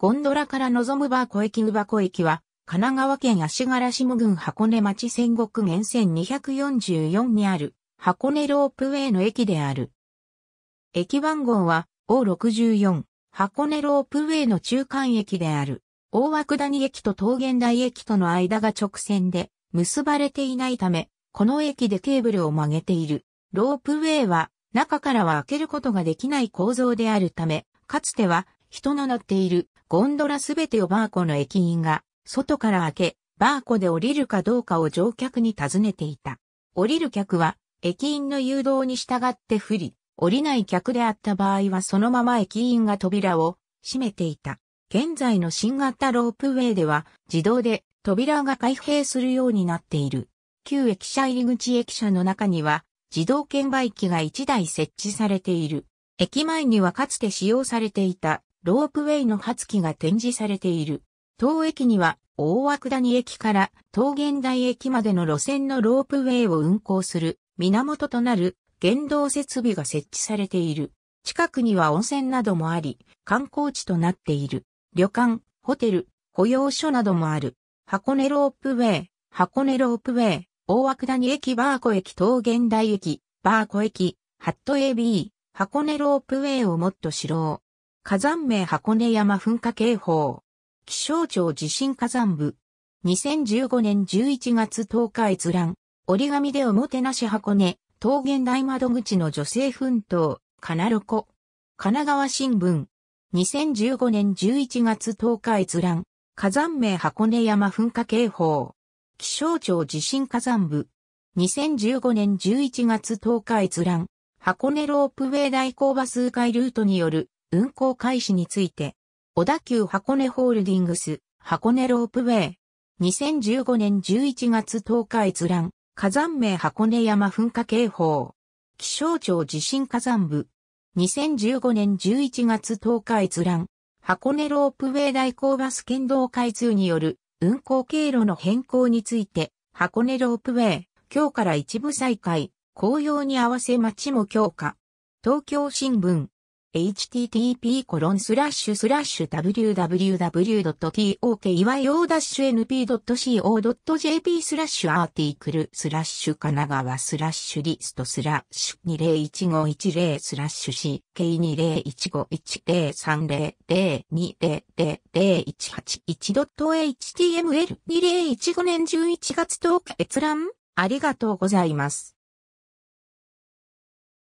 ゴンドラから望むバーコ駅ウバコ駅は、神奈川県足柄下郡箱根町戦国源線2 4 4にある箱根ロープウェイの駅である。駅番号は O64 箱根ロープウェイの中間駅である。大涌谷駅と桃源台駅との間が直線で結ばれていないため、この駅でケーブルを曲げている。ロープウェイは中からは開けることができない構造であるため、かつては人の乗っているゴンドラすべてをバーコの駅員が外から開け、バーコで降りるかどうかを乗客に尋ねていた。降りる客は駅員の誘導に従って不利、降りない客であった場合はそのまま駅員が扉を閉めていた。現在の新型ロープウェイでは自動で扉が開閉するようになっている。旧駅舎入り口駅舎の中には自動券売機が1台設置されている。駅前にはかつて使用されていたロープウェイの発機が展示されている。当駅には大涌谷駅から東現代駅までの路線のロープウェイを運行する源となる原動設備が設置されている。近くには温泉などもあり、観光地となっている。旅館、ホテル、保養所などもある。箱根ロープウェイ、箱根ロープウェイ、大涌谷駅バーコ駅東現代駅、バーコ駅、ハット AB、箱根ロープウェイをもっと知ろう。火山名箱根山噴火警報。気象庁地震火山部。2015年11月10日閲覧。折り紙でおもてなし箱根、桃源大窓口の女性奮闘、カナろコ。神奈川新聞。2015年11月10日閲覧。火山名箱根山噴火警報。気象庁地震火山部。2015年11月10日閲覧。箱根ロープウェイ代行バス迂回ルートによる運行開始について、小田急箱根ホールディングス、箱根ロープウェイ、2015年11月10日閲覧、火山名箱根山噴火警報、気象庁地震火山部、2015年11月10日閲覧、箱根ロープウェイ代行バス県道開通による運行経路の変更について、箱根ロープウェイ、今日から一部再開、紅葉に合わせ街も強化。東京新聞、http://www.tokyo-np.co.jp スラッシュアーティクルスラッシュ神奈川スラッシュリストスラッシュ201510スラッシュ CK2015103000200018.html2015 年11月10日閲覧ありがとうございます。